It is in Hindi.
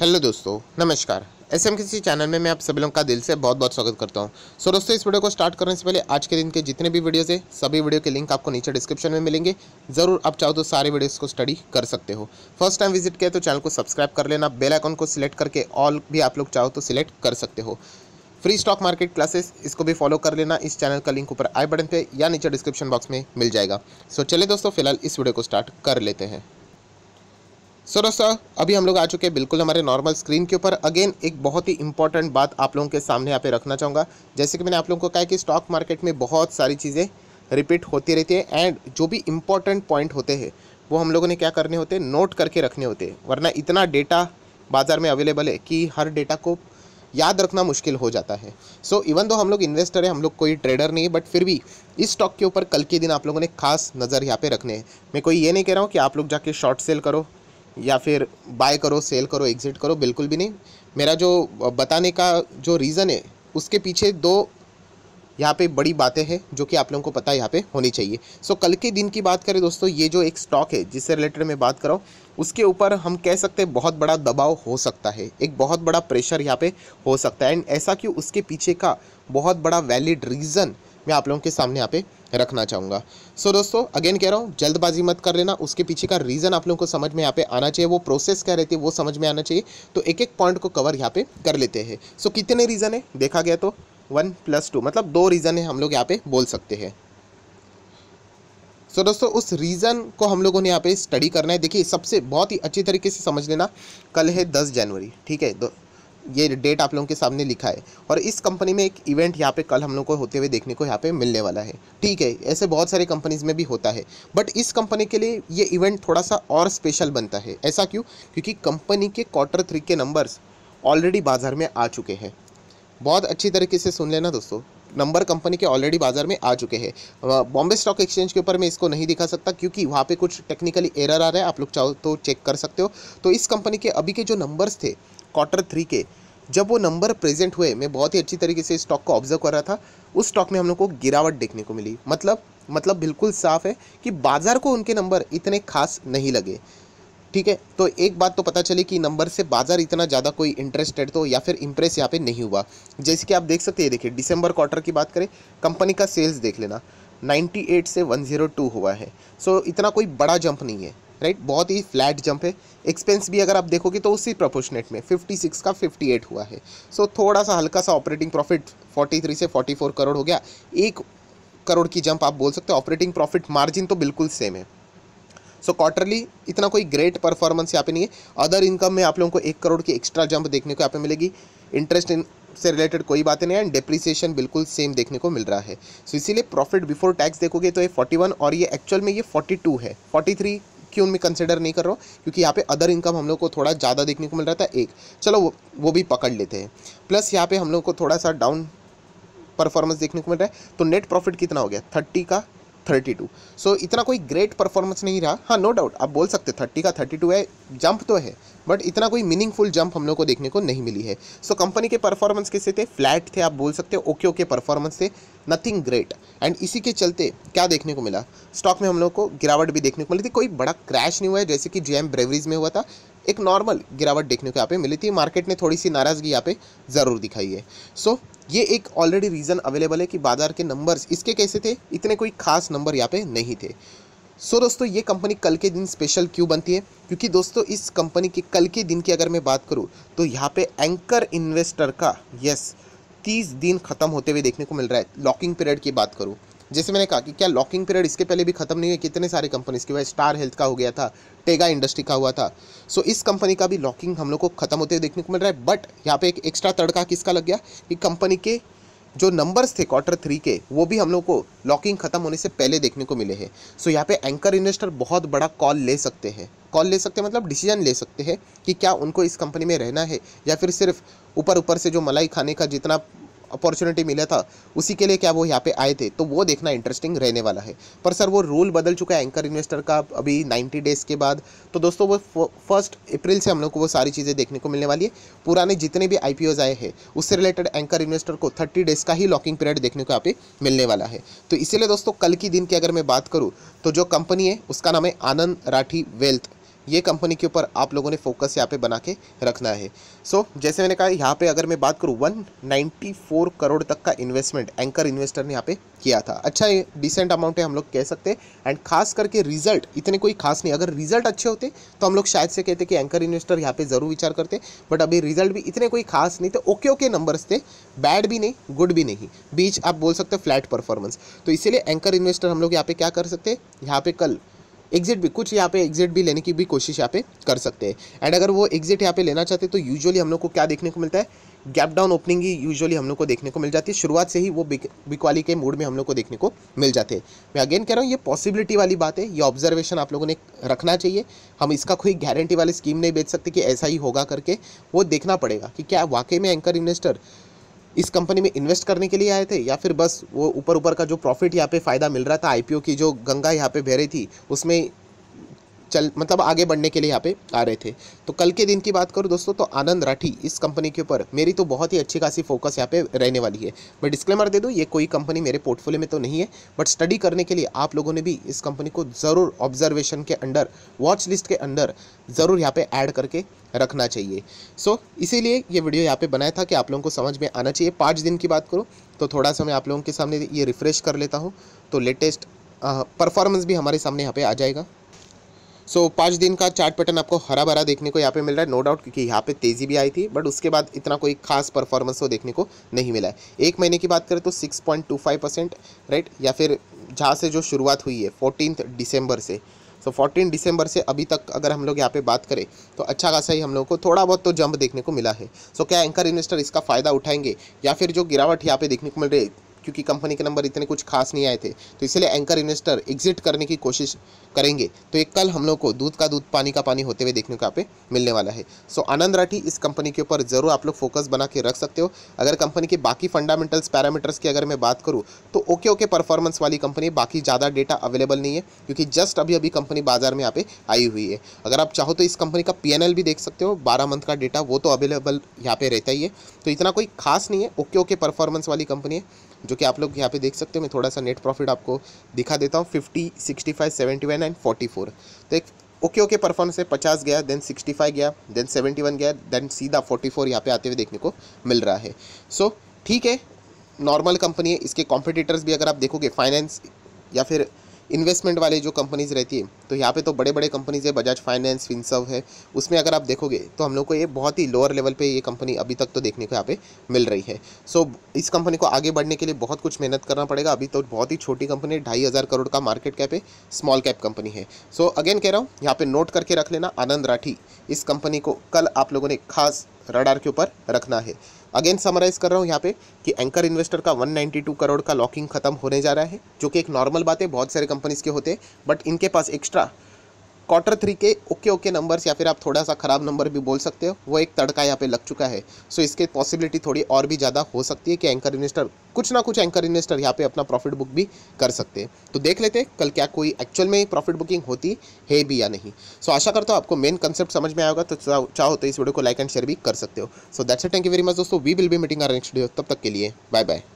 हेलो दोस्तों नमस्कार एस एम किसी चैनल में मैं आप सभी लोगों का दिल से बहुत बहुत स्वागत करता हूं सो दोस्तों इस वीडियो को स्टार्ट करने से पहले आज के दिन के जितने भी वीडियोस हैं सभी वीडियो के लिंक आपको नीचे डिस्क्रिप्शन में मिलेंगे ज़रूर आप चाहो तो सारे वीडियोस को स्टडी कर सकते हो फर्स्ट टाइम विजिट किया तो चैनल को सब्सक्राइब कर लेना बेल आइकॉन को सिलेक्ट करके ऑल भी आप लोग चाहो तो सिलेक्ट कर सकते हो फ्री स्टॉक मार्केट क्लासेस इसको भी फॉलो कर लेना इस चैनल का लिंक ऊपर आई बटन पर या नीचे डिस्क्रिप्शन बॉक्स में मिल जाएगा सो चले दोस्तों फिलहाल इस वीडियो को स्टार्ट कर लेते हैं सो दोस्तों अभी हम लोग आ चुके हैं बिल्कुल हमारे नॉर्मल स्क्रीन के ऊपर अगेन एक बहुत ही इंपॉर्टेंट बात आप लोगों के सामने यहाँ पे रखना चाहूँगा जैसे कि मैंने आप लोगों को कहा है कि स्टॉक मार्केट में बहुत सारी चीज़ें रिपीट होती रहती है एंड जो भी इंपॉर्टेंट पॉइंट होते हैं वो हम लोगों ने क्या करने होते हैं नोट करके रखने होते हैं वरना इतना डेटा बाज़ार में अवेलेबल है कि हर डेटा को याद रखना मुश्किल हो जाता है सो so, इवन दो हम लोग इन्वेस्टर हैं हम लोग कोई ट्रेडर नहीं है बट फिर भी इस स्टॉक के ऊपर कल के दिन आप लोगों ने खास नज़र यहाँ पे रखने हैं मैं कोई ये नहीं कह रहा हूँ कि आप लोग जाके शॉर्ट सेल करो या फिर बाय करो सेल करो एग्ज़िट करो बिल्कुल भी नहीं मेरा जो बताने का जो रीज़न है उसके पीछे दो यहाँ पे बड़ी बातें हैं जो कि आप लोगों को पता यहाँ पे होनी चाहिए सो so, कल के दिन की बात करें दोस्तों ये जो एक स्टॉक है जिससे रिलेटेड मैं बात कर रहा हूँ उसके ऊपर हम कह सकते हैं बहुत बड़ा दबाव हो सकता है एक बहुत बड़ा प्रेशर यहाँ पे हो सकता है एंड ऐसा क्यों उसके पीछे का बहुत बड़ा वैलिड रीज़न मैं आप लोगों के सामने यहाँ पे रखना चाहूँगा सो so, दोस्तों अगेन कह रहा हूँ जल्दबाजी मत कर लेना उसके पीछे का रीज़न आप लोगों को समझ में यहाँ पे आना चाहिए वो प्रोसेस क्या रहती है वो समझ में आना चाहिए तो एक एक पॉइंट को कवर यहाँ पे कर लेते हैं सो so, कितने रीज़न है देखा गया तो वन प्लस टू मतलब दो रीज़न है हम लोग यहाँ पे बोल सकते हैं सो so, दोस्तों उस रीज़न को हम लोगों ने यहाँ पे स्टडी करना है देखिए सबसे बहुत ही अच्छी तरीके से समझ लेना कल है दस जनवरी ठीक है ये डेट आप लोगों के सामने लिखा है और इस कंपनी में एक इवेंट यहाँ पे कल हम लोग को होते हुए देखने को यहाँ पे मिलने वाला है ठीक है ऐसे बहुत सारे कंपनीज़ में भी होता है बट इस कंपनी के लिए ये इवेंट थोड़ा सा और स्पेशल बनता है ऐसा क्यों क्योंकि कंपनी के क्वार्टर थ्री के नंबर्स ऑलरेडी बाज़ार में आ चुके हैं बहुत अच्छी तरीके से सुन लेना दोस्तों नंबर कंपनी के ऑलरेडी बाजार में आ चुके हैं बॉम्बे स्टॉक एक्सचेंज के ऊपर मैं इसको नहीं दिखा सकता क्योंकि वहाँ पे कुछ टेक्निकली एरर आ रहा है आप लोग चाहो तो चेक कर सकते हो तो इस कंपनी के अभी के जो नंबर्स थे क्वार्टर थ्री के जब वो नंबर प्रेजेंट हुए मैं बहुत ही अच्छी तरीके से स्टॉक को ऑब्जर्व कर रहा था उस स्टॉक में हम लोग को गिरावट देखने को मिली मतलब मतलब बिल्कुल साफ है कि बाज़ार को उनके नंबर इतने खास नहीं लगे ठीक है तो एक बात तो पता चले कि नंबर से बाज़ार इतना ज़्यादा कोई इंटरेस्टेड तो या फिर इंप्रेस यहाँ पे नहीं हुआ जैसे कि आप देख सकते हैं देखिए दिसंबर क्वार्टर की बात करें कंपनी का सेल्स देख लेना 98 से 102 हुआ है सो so, इतना कोई बड़ा जंप नहीं है राइट बहुत ही फ्लैट जंप है एक्सपेंस भी अगर आप देखोगे तो उसी प्रोपोर्शनेट में 56 का 58 हुआ है सो so, थोड़ा सा हल्का सा ऑपरेटिंग प्रॉफिट 43 से 44 करोड़ हो गया एक करोड़ की जंप आप बोल सकते हो ऑपरेटिंग प्रॉफिट मार्जिन तो बिल्कुल सेम है सो so, क्वार्टरली इतना कोई ग्रेट परफॉर्मेंस यहाँ पे नहीं है अदर इनकम में आप लोगों को एक करोड़ की एक्स्ट्रा जंप देखने को यहाँ पे मिलेगी इंटरेस्ट इन से रिलेटेड कोई बातें नहीं है एंड डिप्रिसिएशन बिल्कुल सेम देखने को मिल रहा है सो so, इसीलिए प्रॉफिट बिफोर टैक्स देखोगे तो ये 41 और ये एक्चुअल में ये 42 है 43 क्यों उनमें कंसिडर नहीं कर रहा हूँ क्योंकि यहाँ पे अदर इनकम हम लोग को थोड़ा ज़्यादा देखने को मिल रहा था एक चलो वो वो भी पकड़ लेते हैं प्लस यहाँ पे हम लोग को थोड़ा सा डाउन परफॉर्मेंस देखने को मिल रहा है तो नेट प्रॉफिट कितना हो गया थर्टी का थर्टी टू सो इतना कोई ग्रेट परफॉर्मेंस नहीं रहा हाँ नो डाउट आप बोल सकते थर्टी का थर्टी टू है जंप तो है बट इतना कोई मीनिंगफुल जंप हम लोग को देखने को नहीं मिली है सो so, कंपनी के परफॉर्मेंस कैसे थे फ्लैट थे आप बोल सकते ओके ओके परफॉर्मेंस थे नथिंग ग्रेट एंड इसी के चलते क्या देखने को मिला स्टॉक में हम लोग को गिरावट भी देखने को मिली थी कोई बड़ा क्रैश नहीं हुआ है जैसे कि जे एम ब्रेवरीज में हुआ था एक नॉर्मल गिरावट देखने को यहाँ पे मिली थी मार्केट ने थोड़ी सी नाराज़गी यहाँ पे ज़रूर दिखाई है सो so, ये एक ऑलरेडी रीज़न अवेलेबल है कि बाजार के नंबर्स इसके कैसे थे इतने कोई खास नंबर यहाँ पे नहीं थे सो so, दोस्तों ये कंपनी कल के दिन स्पेशल क्यों बनती है क्योंकि दोस्तों इस कंपनी के कल के दिन की अगर मैं बात करूँ तो यहाँ पे एंकर इन्वेस्टर का यस तीस दिन ख़त्म होते हुए देखने को मिल रहा है लॉकिंग पीरियड की बात करूँ जैसे मैंने कहा कि क्या लॉकिंग पीरियड इसके पहले भी खत्म नहीं हुए कितने सारे कंपनीज की वह स्टार हेल्थ का हो गया था टेगा इंडस्ट्री का हुआ था सो इस कंपनी का भी लॉकिंग हम लोग को खत्म होते हुए देखने को मिल रहा है बट यहाँ पे एक एक्स्ट्रा तड़का किसका लग गया कि कंपनी के जो नंबर्स थे क्वार्टर थ्री के वो भी हम लोग को लॉकिंग खत्म होने से पहले देखने को मिले हैं सो यहाँ पे एंकर इन्वेस्टर बहुत बड़ा कॉल ले सकते हैं कॉल ले सकते हैं मतलब डिसीजन ले सकते हैं कि क्या उनको इस कंपनी में रहना है या फिर सिर्फ ऊपर ऊपर से जो मलाई खाने का जितना अपॉर्चुनिटी मिला था उसी के लिए क्या वो यहाँ पे आए थे तो वो देखना इंटरेस्टिंग रहने वाला है पर सर वो रूल बदल चुका है एंकर इन्वेस्टर का अभी नाइन्टी डेज़ के बाद तो दोस्तों वो फर्स्ट अप्रैल से हम लोग को वो सारी चीज़ें देखने को मिलने वाली है पुराने जितने भी आई आए हैं उससे रिलेटेड एंकर इन्वेस्टर को थर्टी डेज़ का ही लॉकिंग पीरियड देखने को यहाँ पे मिलने वाला है तो इसीलिए दोस्तों कल की दिन की अगर मैं बात करूँ तो जो कंपनी है उसका नाम है आनंद राठी वेल्थ ये कंपनी के ऊपर आप लोगों ने फोकस यहाँ पे बना के रखना है सो so, जैसे मैंने कहा यहाँ पे अगर मैं बात करूँ 194 करोड़ तक का इन्वेस्टमेंट एंकर इन्वेस्टर ने यहाँ पे किया था अच्छा ये डिसेंट अमाउंट है हम लोग कह सकते हैं एंड खास करके रिजल्ट इतने कोई खास नहीं अगर रिजल्ट अच्छे होते तो हम लोग शायद से कहते कि एंकर इन्वेस्टर यहाँ पर ज़रूर विचार करते बट अभी रिजल्ट भी इतने कोई खास नहीं तो थे ओके ओके नंबर्स थे बैड भी नहीं गुड भी नहीं बीच आप बोल सकते फ्लैट परफॉर्मेंस तो इसीलिए एंकर इन्वेस्टर हम लोग यहाँ पे क्या कर सकते हैं यहाँ पे कल एग्जिट भी कुछ यहाँ पे एग्जिट भी लेने की भी कोशिश यहाँ पे कर सकते हैं एंड अगर वो एग्जिट यहाँ पे लेना चाहते हैं तो यूजुअली हम लोग को क्या देखने को मिलता है गैप डाउन ओपनिंग ही यूजुअली हम लोग को देखने को मिल जाती है शुरुआत से ही वो बिकवाली के मूड में हम लोग को देखने को मिल जाते हैं मैं अगेन कह रहा हूँ ये पॉसिबिलिटी वाली बात है ये ऑब्जर्वेशन आप लोगों ने रखना चाहिए हम इसका कोई गारंटी वाली स्कीम नहीं बेच सकते कि ऐसा ही होगा करके वो देखना पड़ेगा कि क्या वाकई में एंकर इन्वेस्टर इस कंपनी में इन्वेस्ट करने के लिए आए थे या फिर बस वो ऊपर ऊपर का जो प्रॉफिट यहाँ पे फ़ायदा मिल रहा था आईपीओ की जो गंगा यहाँ पे बह रही थी उसमें चल मतलब आगे बढ़ने के लिए यहाँ पे आ रहे थे तो कल के दिन की बात करूँ दोस्तों तो आनंद राठी इस कंपनी के ऊपर मेरी तो बहुत ही अच्छी खासी फोकस यहाँ पे रहने वाली है मैं डिस्क्लेमर दे दूँ ये कोई कंपनी मेरे पोर्टफोलियो में तो नहीं है बट स्टडी करने के लिए आप लोगों ने भी इस कंपनी को ज़रूर ऑब्जर्वेशन के अंडर वॉच लिस्ट के अंडर ज़रूर यहाँ पर ऐड करके रखना चाहिए सो so, इसीलिए ये वीडियो यहाँ पे बनाया था कि आप लोगों को समझ में आना चाहिए पाँच दिन की बात करूँ तो थोड़ा सा मैं आप लोगों के सामने ये रिफ़्रेश कर लेता हूँ तो लेटेस्ट परफॉर्मेंस भी हमारे सामने यहाँ पे आ जाएगा सो पाँच दिन का चार्ट पैटर्न आपको हरा भरा देखने को यहाँ पे मिल रहा है नो डाउट क्योंकि यहाँ पे तेज़ी भी आई थी बट उसके बाद इतना कोई खास परफॉर्मेंस वो तो देखने को नहीं मिला है एक महीने की बात करें तो six point two five percent right या फिर जहाँ से जो शुरुआत हुई है फोर्टीन दिसंबर से सो फोर्टीन दिसंबर से अभी तक अगर हम लोग यहाँ पे बात करें तो अच्छा खासा ही हम लोग को थोड़ा बहुत तो जंप देखने को मिला है सो so, क्या एंकर इन्वेस्टर इसका फ़ायदा उठाएंगे या फिर जो गिरावट यहाँ पे देखने को मिल रही है क्योंकि कंपनी के नंबर इतने कुछ खास नहीं आए थे तो इसलिए एंकर इन्वेस्टर एग्जिट करने की कोशिश करेंगे तो एक कल हम लोग को दूध का दूध पानी का पानी होते हुए देखने को यहाँ पे मिलने वाला है सो आनंद राठी इस कंपनी के ऊपर ज़रूर आप लोग फोकस बना के रख सकते हो अगर कंपनी के बाकी फंडामेंटल्स पैरामीटर्स की अगर मैं बात करूँ तो ओके ओके परफॉर्मेंस वाली कंपनी बाकी ज़्यादा डेटा अवेलेबल नहीं है क्योंकि जस्ट अभी अभी कंपनी बाजार में यहाँ पे आई हुई है अगर आप चाहो तो इस कंपनी का पी भी देख सकते हो बारह मंथ का डेटा वो तो अवेलेबल यहाँ पे रहता ही है तो इतना कोई खास नहीं है ओके ओके परफॉर्मेंस वाली कंपनी है जो कि आप लोग यहाँ पे देख सकते हो मैं थोड़ा सा नेट प्रॉफिट आपको दिखा देता हूँ fifty sixty five seventy one and forty four तो एक ओके ओके परफॉर्मेंस है पचास गया देन सिक्सटी फाइव गया देन सेवेंटी वन गया देन सीधा फोर्टी फोर यहाँ पे आते हुए देखने को मिल रहा है सो ठीक है नॉर्मल कंपनी है इसके कॉम्पिटिटर्स भी अगर आप देखोगे फाइनेंस या फिर इन्वेस्टमेंट वाले जो कंपनीज रहती है तो यहाँ पे तो बड़े बड़े कंपनीज है बजाज फाइनेंस फिनसव है उसमें अगर आप देखोगे तो हम लोग को ये बहुत ही लोअर लेवल पे ये कंपनी अभी तक तो देखने को यहाँ पे मिल रही है सो so, इस कंपनी को आगे बढ़ने के लिए बहुत कुछ मेहनत करना पड़ेगा अभी तो बहुत ही छोटी कंपनी है ढाई हज़ार करोड़ का मार्केट कैप है स्मॉल कैप कंपनी है सो so, अगेन कह रहा हूँ यहाँ पर नोट करके रख लेना आनंद राठी इस कंपनी को कल आप लोगों ने खास रडार के ऊपर रखना है अगेन समराइज कर रहा हूँ यहाँ पे कि एंकर इन्वेस्टर का 192 करोड़ का लॉकिंग खत्म होने जा रहा है जो कि एक नॉर्मल बात है बहुत सारे कंपनीज के होते हैं बट इनके पास एक्स्ट्रा क्वार्टर थ्री के ओके ओके नंबर्स या फिर आप थोड़ा सा ख़राब नंबर भी बोल सकते हो वो एक तड़का यहाँ पे लग चुका है सो इसके पॉसिबिलिटी थोड़ी और भी ज़्यादा हो सकती है कि एंकर इन्वेस्टर कुछ ना कुछ एंकर इन्वेस्टर यहाँ पे अपना प्रॉफिट बुक भी कर सकते हैं तो देख लेते हैं कल क्या कोई एक्चुअल में प्रॉफिट बुकिंग होती है भी या नहीं सो आशा करता हूँ आपको मेन कंसेप्ट समझ में आएगा तो चाहो तो इस वीडियो को लाइक एंड शेयर भी कर सकते हो so that's thank you very much दोस्तों we will be meeting our next day तब तक के लिए बाय बाय